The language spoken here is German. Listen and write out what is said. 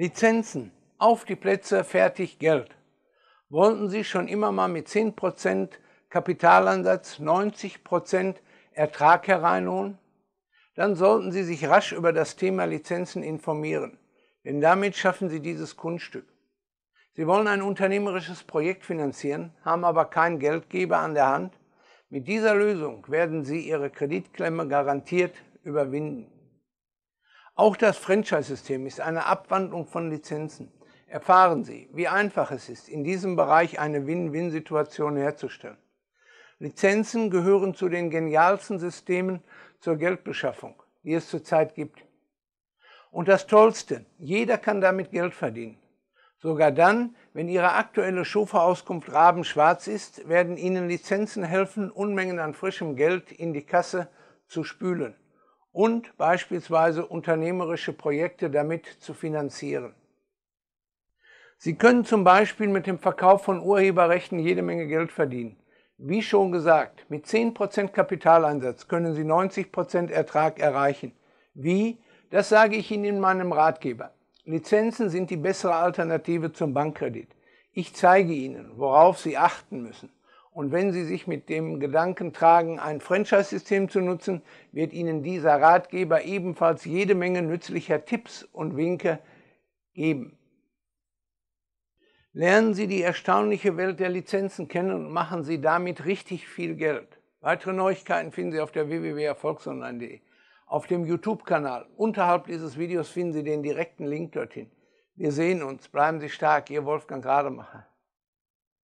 Lizenzen. Auf die Plätze, fertig, Geld. Wollten Sie schon immer mal mit 10% Kapitalansatz 90% Ertrag hereinholen? Dann sollten Sie sich rasch über das Thema Lizenzen informieren, denn damit schaffen Sie dieses Kunststück. Sie wollen ein unternehmerisches Projekt finanzieren, haben aber keinen Geldgeber an der Hand? Mit dieser Lösung werden Sie Ihre Kreditklemme garantiert überwinden. Auch das Franchise-System ist eine Abwandlung von Lizenzen. Erfahren Sie, wie einfach es ist, in diesem Bereich eine Win-Win-Situation herzustellen. Lizenzen gehören zu den genialsten Systemen zur Geldbeschaffung, die es zurzeit gibt. Und das Tollste, jeder kann damit Geld verdienen. Sogar dann, wenn Ihre aktuelle Schufa-Auskunft rabenschwarz ist, werden Ihnen Lizenzen helfen, Unmengen an frischem Geld in die Kasse zu spülen und beispielsweise unternehmerische Projekte damit zu finanzieren. Sie können zum Beispiel mit dem Verkauf von Urheberrechten jede Menge Geld verdienen. Wie schon gesagt, mit 10% Kapitaleinsatz können Sie 90% Ertrag erreichen. Wie? Das sage ich Ihnen in meinem Ratgeber. Lizenzen sind die bessere Alternative zum Bankkredit. Ich zeige Ihnen, worauf Sie achten müssen. Und wenn Sie sich mit dem Gedanken tragen, ein Franchise-System zu nutzen, wird Ihnen dieser Ratgeber ebenfalls jede Menge nützlicher Tipps und Winke geben. Lernen Sie die erstaunliche Welt der Lizenzen kennen und machen Sie damit richtig viel Geld. Weitere Neuigkeiten finden Sie auf der www.erfolgsonline.de. Auf dem YouTube-Kanal unterhalb dieses Videos finden Sie den direkten Link dorthin. Wir sehen uns. Bleiben Sie stark. Ihr Wolfgang Rademacher.